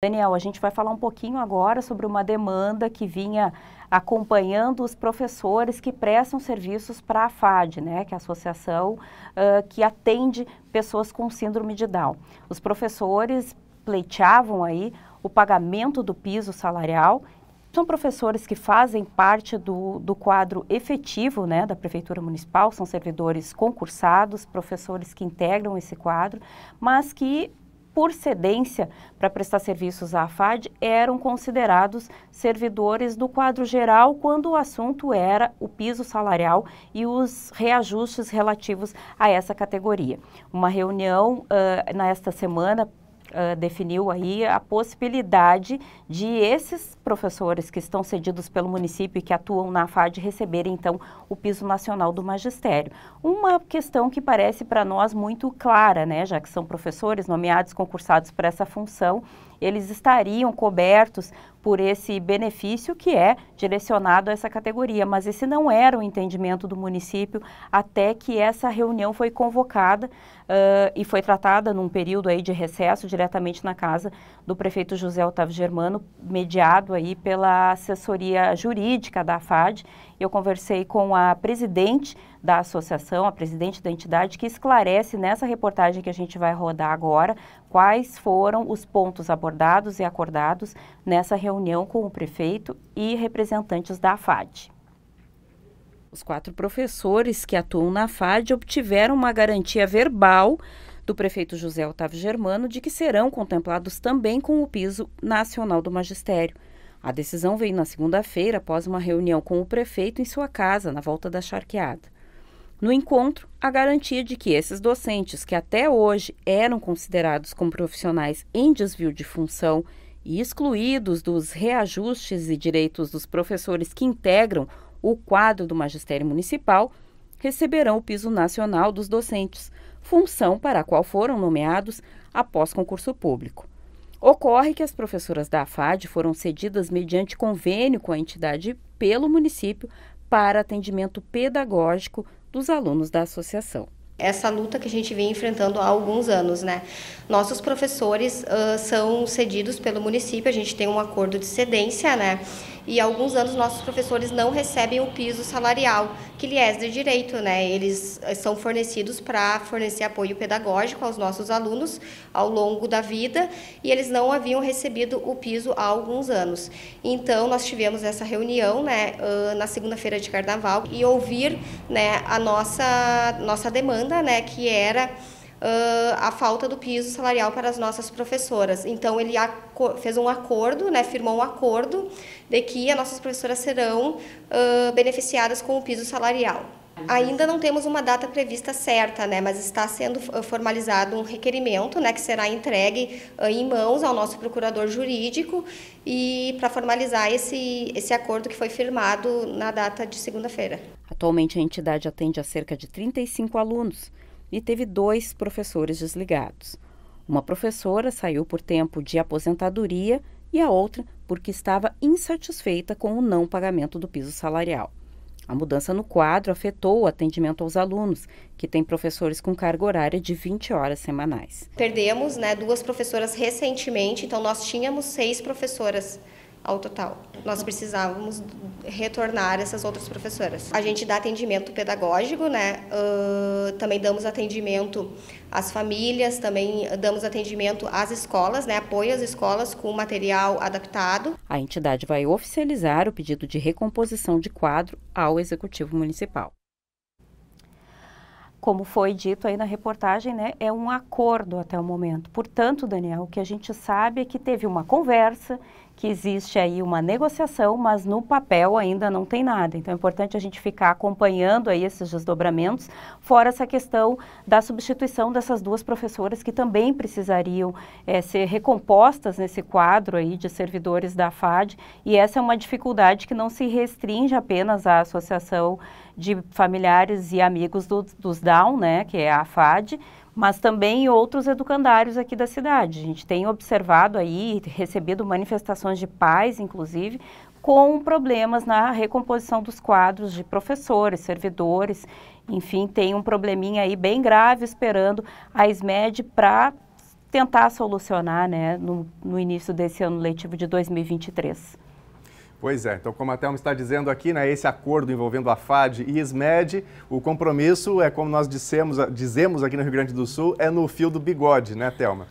Daniel, a gente vai falar um pouquinho agora sobre uma demanda que vinha acompanhando os professores que prestam serviços para a FAD, né, que é a associação uh, que atende pessoas com síndrome de Down. Os professores pleiteavam aí o pagamento do piso salarial. São professores que fazem parte do, do quadro efetivo né, da Prefeitura Municipal, são servidores concursados, professores que integram esse quadro, mas que por cedência para prestar serviços à FAD eram considerados servidores do quadro geral quando o assunto era o piso salarial e os reajustes relativos a essa categoria. Uma reunião uh, nesta semana uh, definiu aí a possibilidade de esses professores que estão cedidos pelo município e que atuam na FAD receberem, então, o piso nacional do magistério. Uma questão que parece para nós muito clara, né, já que são professores nomeados, concursados para essa função, eles estariam cobertos por esse benefício que é direcionado a essa categoria, mas esse não era o entendimento do município até que essa reunião foi convocada uh, e foi tratada num período aí de recesso diretamente na casa do prefeito José Otávio Germano, mediado aí pela assessoria jurídica da FAD. Eu conversei com a presidente da associação, a presidente da entidade, que esclarece nessa reportagem que a gente vai rodar agora quais foram os pontos abordados e acordados nessa reunião com o prefeito e representantes da FAD. Os quatro professores que atuam na FAD obtiveram uma garantia verbal do prefeito José Otávio Germano de que serão contemplados também com o piso nacional do magistério. A decisão veio na segunda-feira após uma reunião com o prefeito em sua casa, na volta da charqueada. No encontro, a garantia de que esses docentes, que até hoje eram considerados como profissionais em desvio de função e excluídos dos reajustes e direitos dos professores que integram o quadro do magistério municipal, receberão o piso nacional dos docentes, função para a qual foram nomeados após concurso público. Ocorre que as professoras da AFAD foram cedidas mediante convênio com a entidade pelo município para atendimento pedagógico dos alunos da associação essa luta que a gente vem enfrentando há alguns anos, né? Nossos professores uh, são cedidos pelo município, a gente tem um acordo de cedência, né? e alguns anos nossos professores não recebem o piso salarial, que lhe é de direito, né? Eles eh, são fornecidos para fornecer apoio pedagógico aos nossos alunos ao longo da vida e eles não haviam recebido o piso há alguns anos. Então, nós tivemos essa reunião, né, na segunda-feira de carnaval e ouvir, né, a nossa nossa demanda, né, que era Uh, a falta do piso salarial para as nossas professoras. Então, ele fez um acordo, né, firmou um acordo de que as nossas professoras serão uh, beneficiadas com o piso salarial. Ainda não temos uma data prevista certa, né, mas está sendo formalizado um requerimento, né, que será entregue em mãos ao nosso procurador jurídico e para formalizar esse, esse acordo que foi firmado na data de segunda-feira. Atualmente a entidade atende a cerca de 35 alunos e teve dois professores desligados. Uma professora saiu por tempo de aposentadoria e a outra porque estava insatisfeita com o não pagamento do piso salarial. A mudança no quadro afetou o atendimento aos alunos, que têm professores com carga horária de 20 horas semanais. Perdemos né, duas professoras recentemente, então nós tínhamos seis professoras ao total. Nós precisávamos retornar essas outras professoras. A gente dá atendimento pedagógico, né? Uh, também damos atendimento às famílias, também damos atendimento às escolas, né? Apoio às escolas com material adaptado. A entidade vai oficializar o pedido de recomposição de quadro ao Executivo Municipal como foi dito aí na reportagem, né, é um acordo até o momento. Portanto, Daniel, o que a gente sabe é que teve uma conversa, que existe aí uma negociação, mas no papel ainda não tem nada. Então é importante a gente ficar acompanhando aí esses desdobramentos, fora essa questão da substituição dessas duas professoras que também precisariam é, ser recompostas nesse quadro aí de servidores da FAD. E essa é uma dificuldade que não se restringe apenas à associação de familiares e amigos do, dos Down, né, que é a FAD, mas também outros educandários aqui da cidade. A gente tem observado aí, recebido manifestações de pais, inclusive, com problemas na recomposição dos quadros de professores, servidores, enfim, tem um probleminha aí bem grave esperando a SMED para tentar solucionar né, no, no início desse ano letivo de 2023. Pois é, então como a Thelma está dizendo aqui, né, esse acordo envolvendo a FAD e ISMED, o compromisso é como nós dissemos, dizemos aqui no Rio Grande do Sul, é no fio do bigode, né Thelma?